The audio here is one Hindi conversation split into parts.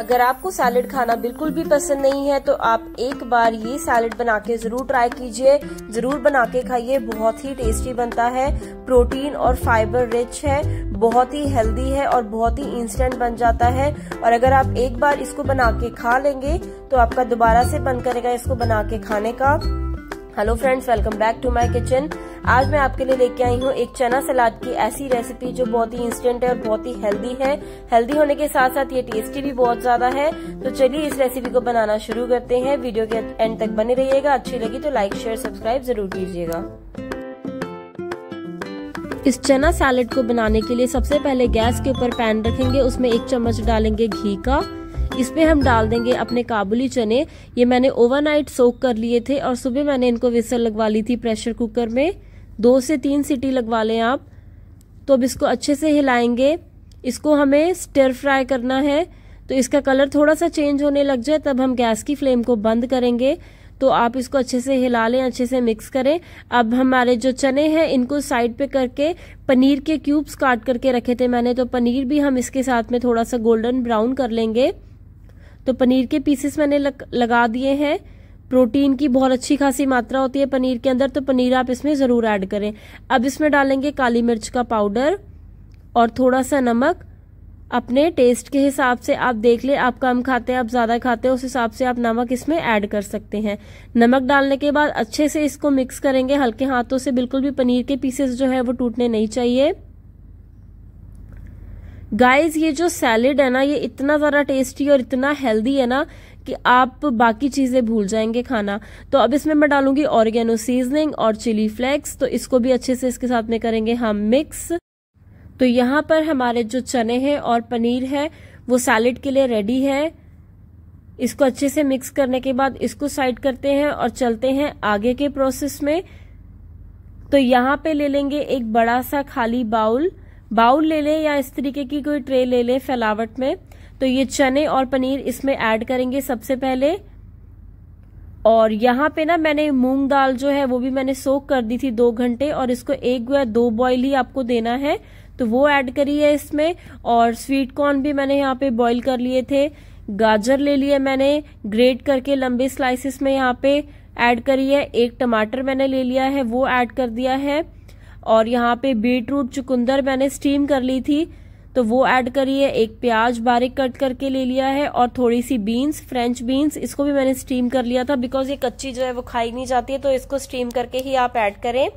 अगर आपको सैलेड खाना बिल्कुल भी पसंद नहीं है तो आप एक बार ये सैलेड बना के जरूर ट्राई कीजिए जरूर बना के खाइए बहुत ही टेस्टी बनता है प्रोटीन और फाइबर रिच है बहुत ही हेल्दी है और बहुत ही इंस्टेंट बन जाता है और अगर आप एक बार इसको बना के खा लेंगे तो आपका दोबारा से मन करेगा इसको बना के खाने का hello friends welcome back to my kitchen आज मैं आपके लिए लेके आई हूँ एक चना सलाद की ऐसी रेसिपी जो बहुत ही इंस्टेंट है और बहुत ही हेल्दी है हेल्दी होने के साथ साथ ये टेस्टी भी बहुत ज्यादा है तो चलिए इस रेसिपी को बनाना शुरू करते हैं वीडियो के एंड तक बने रहिएगा अच्छी लगी तो लाइक शेयर सब्सक्राइब जरूर कीजिएगा इस चना सैलेड को बनाने के लिए सबसे पहले गैस के ऊपर पैन रखेंगे उसमें एक चम्मच डालेंगे घी का इसमें हम डाल देंगे अपने काबुली चने ये मैंने ओवरनाइट सोक कर लिए थे और सुबह मैंने इनको विसल लगवा ली थी प्रेशर कुकर में दो से तीन सीटी लगवा लें आप तो अब इसको अच्छे से हिलाएंगे इसको हमें स्टेर फ्राई करना है तो इसका कलर थोड़ा सा चेंज होने लग जाए तब हम गैस की फ्लेम को बंद करेंगे तो आप इसको अच्छे से हिला लें अच्छे से मिक्स करें अब हमारे जो चने हैं इनको साइड पे करके पनीर के क्यूब्स काट करके रखे थे मैंने तो पनीर भी हम इसके साथ में थोड़ा सा गोल्डन ब्राउन कर लेंगे तो पनीर के पीसेस मैंने लग, लगा दिए हैं प्रोटीन की बहुत अच्छी खासी मात्रा होती है पनीर के अंदर तो पनीर आप इसमें ज़रूर ऐड करें अब इसमें डालेंगे काली मिर्च का पाउडर और थोड़ा सा नमक अपने टेस्ट के हिसाब से आप देख लें आप कम खाते हैं आप ज़्यादा खाते हैं उस हिसाब से आप नमक इसमें ऐड कर सकते हैं नमक डालने के बाद अच्छे से इसको मिक्स करेंगे हल्के हाथों से बिल्कुल भी पनीर के पीसेस जो है वो टूटने नहीं चाहिए गाइस ये जो सैलेड है ना ये इतना ज़्यादा टेस्टी और इतना हेल्दी है ना कि आप बाकी चीज़ें भूल जाएंगे खाना तो अब इसमें मैं डालूंगी ऑर्गेनो सीजनिंग और चिली फ्लेक्स तो इसको भी अच्छे से इसके साथ में करेंगे हम मिक्स तो यहाँ पर हमारे जो चने हैं और पनीर है वो सैलेड के लिए रेडी है इसको अच्छे से मिक्स करने के बाद इसको साइड करते हैं और चलते हैं आगे के प्रोसेस में तो यहाँ पे ले लेंगे एक बड़ा सा खाली बाउल बाउल ले लें या इस तरीके की कोई ट्रे ले लें फैलावट में तो ये चने और पनीर इसमें ऐड करेंगे सबसे पहले और यहाँ पे ना मैंने मूंग दाल जो है वो भी मैंने सोक कर दी थी दो घंटे और इसको एक या दो बॉईल ही आपको देना है तो वो ऐड करी है इसमें और स्वीट कॉर्न भी मैंने यहाँ पे बॉईल कर लिए थे गाजर ले लिए मैंने ग्रेट करके लंबे स्लाइसिस में यहाँ पे ऐड करी है एक टमाटर मैंने ले लिया है वो ऐड कर दिया है और यहाँ पे बीट रूट चुकंदर मैंने स्टीम कर ली थी तो वो ऐड करी है एक प्याज बारीक कट करके ले लिया है और थोड़ी सी बीन्स फ्रेंच बीन्स इसको भी मैंने स्टीम कर लिया था बिकॉज ये कच्ची जो है वो खाई नहीं जाती है तो इसको स्टीम करके ही आप ऐड करें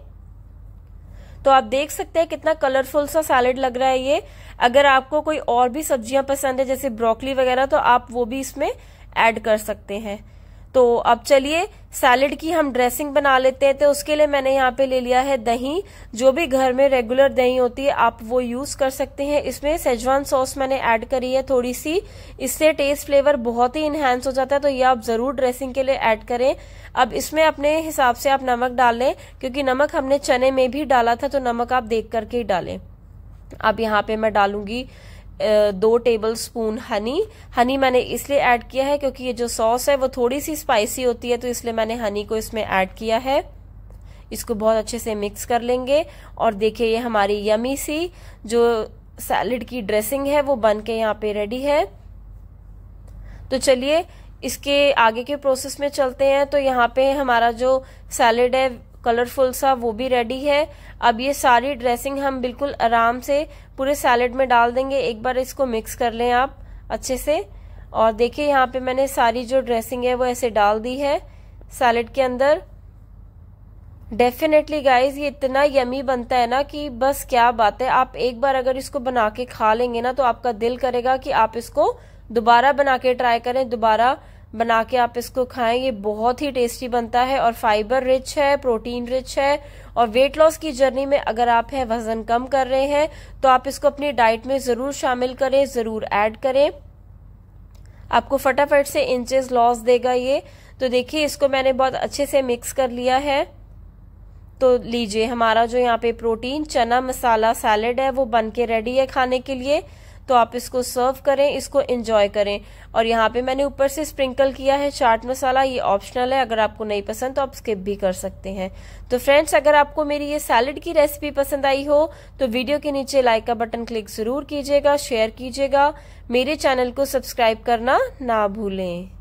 तो आप देख सकते हैं कितना कलरफुल सा सैलेड लग रहा है ये अगर आपको कोई और भी सब्जियां पसंद है जैसे ब्रोकली वगैरह तो आप वो भी इसमें ऐड कर सकते हैं तो अब चलिए सैलेड की हम ड्रेसिंग बना लेते हैं तो उसके लिए मैंने यहाँ पे ले लिया है दही जो भी घर में रेगुलर दही होती है आप वो यूज कर सकते हैं इसमें सेजवान सॉस मैंने ऐड करी है थोड़ी सी इससे टेस्ट फ्लेवर बहुत ही इन्हेंस हो जाता है तो ये आप जरूर ड्रेसिंग के लिए ऐड करें अब इसमें अपने हिसाब से आप नमक डाल लें क्योंकि नमक हमने चने में भी डाला था तो नमक आप देख करके ही डालें अब यहाँ पे मैं डालूंगी दो टेबल स्पून हनी हनी मैंने इसलिए ऐड किया है क्योंकि ये जो सॉस है वो थोड़ी सी स्पाइसी होती है तो इसलिए मैंने हनी को इसमें ऐड किया है इसको बहुत अच्छे से मिक्स कर लेंगे और देखिए ये हमारी यमी सी जो सैलड की ड्रेसिंग है वो बन के यहाँ पे रेडी है तो चलिए इसके आगे के प्रोसेस में चलते हैं तो यहाँ पे हमारा जो सैलड है कलरफुल सा वो भी रेडी है अब ये सारी ड्रेसिंग हम बिल्कुल आराम से पूरे सैलेड में डाल देंगे एक बार इसको मिक्स कर लें आप अच्छे से और देखिए यहाँ पे मैंने सारी जो ड्रेसिंग है वो ऐसे डाल दी है सैलेड के अंदर डेफिनेटली गाइज ये इतना यमी बनता है ना कि बस क्या बात है आप एक बार अगर इसको बना के खा लेंगे ना तो आपका दिल करेगा कि आप इसको दोबारा बना के ट्राई करें दोबारा बना के आप इसको खाएं ये बहुत ही टेस्टी बनता है और फाइबर रिच है प्रोटीन रिच है और वेट लॉस की जर्नी में अगर आप है वजन कम कर रहे हैं तो आप इसको अपनी डाइट में जरूर शामिल करें जरूर ऐड करें आपको फटाफट से इंचेस लॉस देगा ये तो देखिए इसको मैंने बहुत अच्छे से मिक्स कर लिया है तो लीजिए हमारा जो यहाँ पे प्रोटीन चना मसाला सैलेड है वो बन के रेडी है खाने के लिए तो आप इसको सर्व करें इसको इंजॉय करें और यहाँ पे मैंने ऊपर से स्प्रिंकल किया है चाट मसाला ये ऑप्शनल है अगर आपको नहीं पसंद तो आप स्किप भी कर सकते हैं तो फ्रेंड्स अगर आपको मेरी ये सैलड की रेसिपी पसंद आई हो तो वीडियो के नीचे लाइक का बटन क्लिक जरूर कीजिएगा शेयर कीजिएगा मेरे चैनल को सब्सक्राइब करना ना भूलें